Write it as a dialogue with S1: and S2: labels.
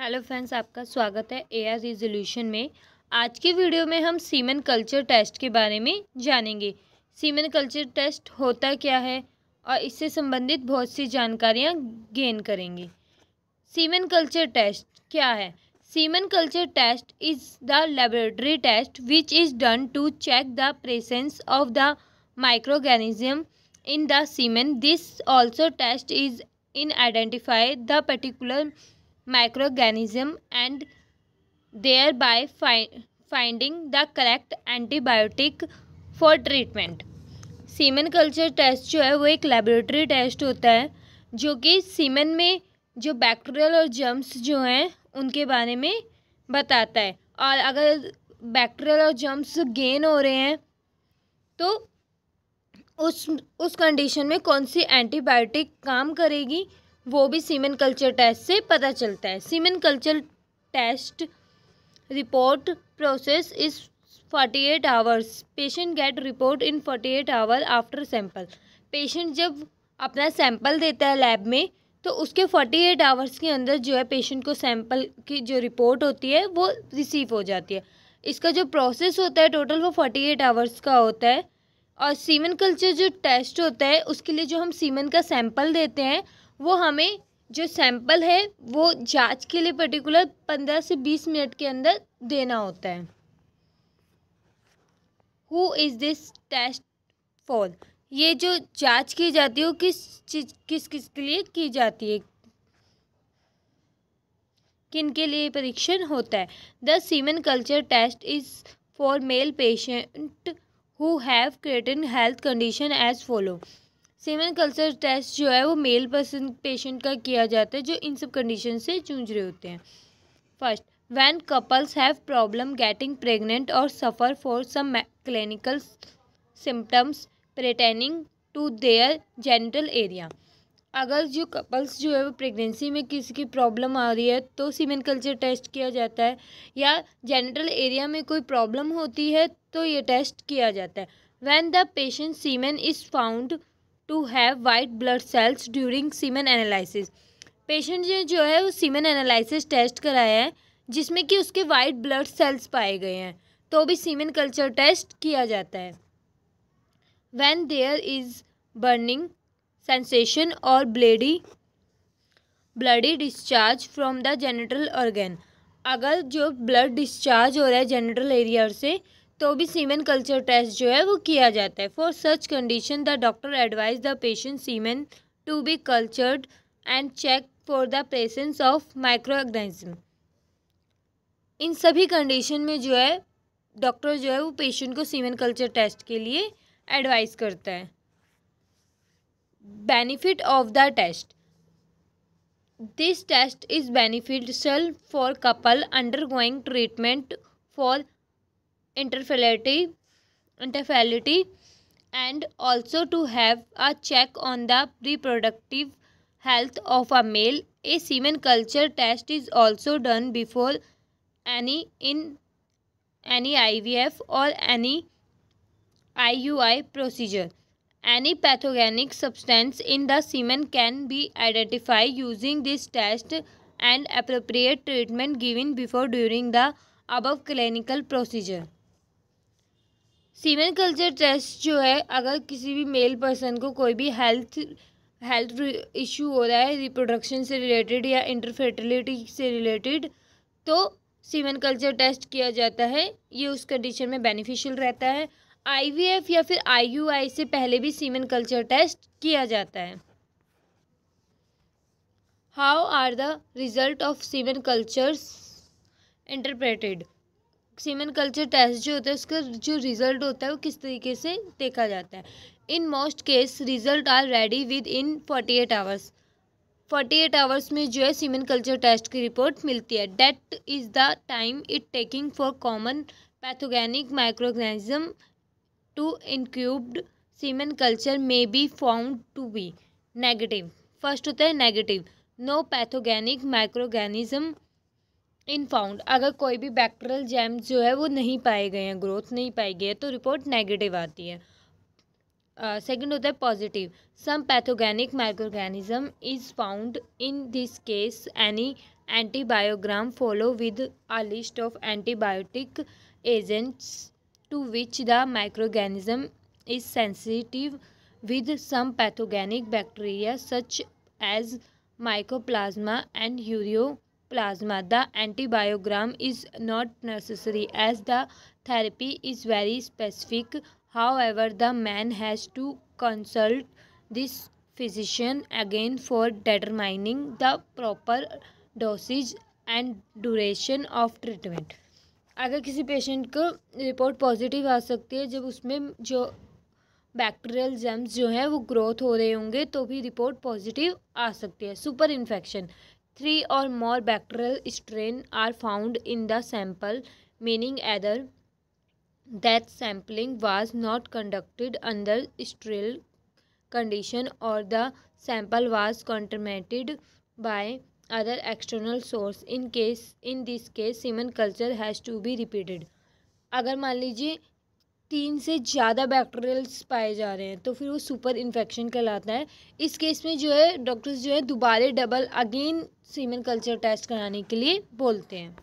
S1: Hello friends आपका स्वागत है ए आर रिजोल्यूशन में आज के वीडियो में हम सीमन कल्चर टेस्ट के बारे में जानेंगे सीमन कल्चर टेस्ट होता क्या है और इससे संबंधित बहुत सी जानकारियाँ गेन करेंगे सीमन कल्चर टेस्ट क्या है semen culture test is the laboratory test which is done to check the presence of the microorganism in the semen this also test is in identify the particular microorganism and thereby by finding the correct antibiotic for treatment semen culture test जो है वो एक laboratory test होता है जो कि semen में जो बैक्टीरियल और जर्म्स जो हैं उनके बारे में बताता है और अगर बैक्टीरियल और जर्म्स गेन हो रहे हैं तो उस उस कंडीशन में कौन सी एंटीबायोटिक काम करेगी वो भी सीमन कल्चर टेस्ट से पता चलता है semen culture test report process is forty eight hours patient get report in forty eight hour after sample patient जब अपना सैंपल देता है लैब में तो उसके फोर्टी एट आवर्स के अंदर जो है पेशेंट को सैंपल की जो रिपोर्ट होती है वो रिसीव हो जाती है इसका जो प्रोसेस होता है टोटल वो फोर्टी एट आवर्स का होता है और सीमन कल्चर जो टेस्ट होता है उसके लिए जो हम सीमन का सैंपल देते हैं वो हमें जो सैंपल है वो जांच के लिए पर्टिकुलर पंद्रह से बीस मिनट के अंदर देना होता है who is this test for ये जो जांच की जाती है वो किस चीज किस किस के लिए की जाती है किन के लिए परीक्षण होता है the semen culture test is for male patient who have created health condition as follow semen culture test जो है वो मेल पर्सन पेशेंट का किया जाता है जो इन सब कंडीशन से जूझ रहे होते हैं first when couples have problem getting pregnant और suffer for some clinical symptoms pertaining to their genital area अगर जो कपल्स जो है वो प्रेगनेंसी में किसी की प्रॉब्लम आ रही है तो सीमेन कल्चर टेस्ट किया जाता है या जेनिटल एरिया में कोई प्रॉब्लम होती है तो ये टेस्ट किया जाता है when the patient semen is found to have white blood cells during semen analysis patient ने जो है वो सीमन एनालिसिस टेस्ट कराया है जिसमें कि उसके वाइट ब्लड सेल्स पाए गए हैं तो भी सीमन कल्चर टेस्ट किया जाता है when there is burning sensation और bloody bloody discharge from the genital organ अगर जो ब्लड डिस्चार्ज हो रहा है जेनिटल एरिया से तो भी सीमेन कल्चर टेस्ट जो है वो किया जाता है for such condition the doctor advise the patient semen to be cultured and check for the presence of microorganism in सभी कंडीशन में जो है डॉक्टर जो है वो पेशेंट को सीमेन कल्चर टेस्ट के लिए एडवाइस करता है benefit of the test this test is beneficial for couple undergoing treatment for interferality interferality and also to have a check on the reproductive health of a male a semen culture test is also done before any in any ivf or any iui procedure any pathogenic substance in the semen can be identified using this test and appropriate treatment given before during the above clinical procedure semen culture test जो है अगर किसी भी male person को कोई भी health health issue हो रहा है रिप्रोडक्शन से रिलेटेड या इंटरफर्टिलिटी से रिलेटेड तो सीमेन कल्चर टेस्ट किया जाता है ये उस कंडीशन में बेनिफिशियल रहता है आईवीएफ या फिर आईयूआई से पहले भी सीमेन कल्चर टेस्ट किया जाता है how are the result of semen cultures interpreted semen culture test जो होता है उसका जो रिज़ल्ट होता है वो किस तरीके से देखा जाता है in most case result are ready within forty eight hours forty eight hours में जो है सीमेन कल्चर टेस्ट की रिपोर्ट मिलती है that is the time it taking for common pathogenic microorganism to incubate semen culture may be found to be negative first होता है negative no pathogenic microorganism in found अगर कोई भी bacterial jam जो है वो नहीं पाए गए हैं ग्रोथ नहीं पाई गई है तो रिपोर्ट नेगेटिव आती है सेकंड uh, होता है positive some pathogenic microorganism is found in this case any antibiogram follow with a list of antibiotic agents to which the microorganism is sensitive with some pathogenic bacteria such as mycoplasma and यूरियो plasma. The antibiogram is not necessary as the therapy is very specific. However, the man has to consult this physician again for determining the proper dosage and duration of treatment अगर किसी patient को report positive आ सकती है जब उसमें जो bacterial germs जो हैं वो ग्रोथ हो रहे होंगे तो भी रिपोर्ट पॉजिटिव आ सकती है super infection Three or more bacterial strain are found in the sample, meaning either that sampling was not conducted under sterile condition or the sample was contaminated by other external source in case in this case semen culture has to be repeated अगर मान लीजिए तीन से ज़्यादा bacterials पाए जा रहे हैं तो फिर वो सुपर इन्फेक्शन कहलाता है इस केस में जो है डॉक्टर्स जो है दोबारा double again semen culture test कराने के लिए बोलते हैं